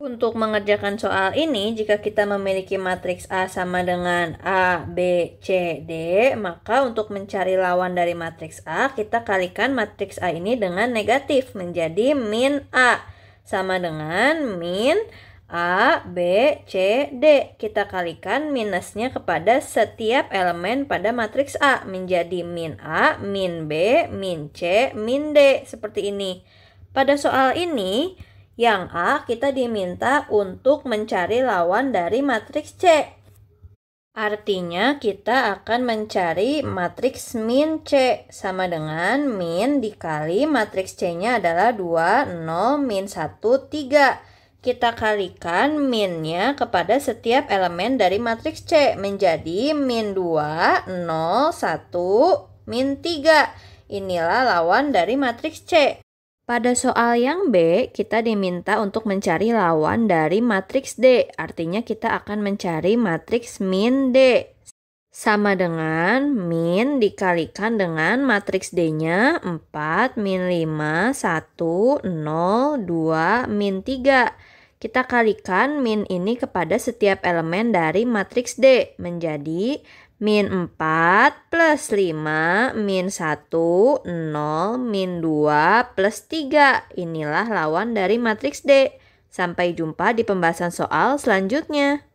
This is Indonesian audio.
Untuk mengerjakan soal ini, jika kita memiliki matriks A sama dengan A, B, C, D, maka untuk mencari lawan dari matriks A, kita kalikan matriks A ini dengan negatif menjadi min A sama dengan min A, B, C, D. Kita kalikan minusnya kepada setiap elemen pada matriks A menjadi min A, min B, min C, min D seperti ini. Pada soal ini, yang A kita diminta untuk mencari lawan dari matriks C. Artinya kita akan mencari matriks min C sama dengan min dikali matriks C-nya adalah 2, 0, min 1, 3. Kita kalikan minnya kepada setiap elemen dari matriks C menjadi min 2, 0, 1, min 3. Inilah lawan dari matriks C. Pada soal yang B, kita diminta untuk mencari lawan dari matriks D. Artinya kita akan mencari matriks min D. Sama dengan min dikalikan dengan matriks D-nya 4, min 5, 1, 0, 2, min 3. Kita kalikan min ini kepada setiap elemen dari matriks D menjadi min 4 plus 5 min 1 0 min 2 plus 3. Inilah lawan dari matriks D. Sampai jumpa di pembahasan soal selanjutnya.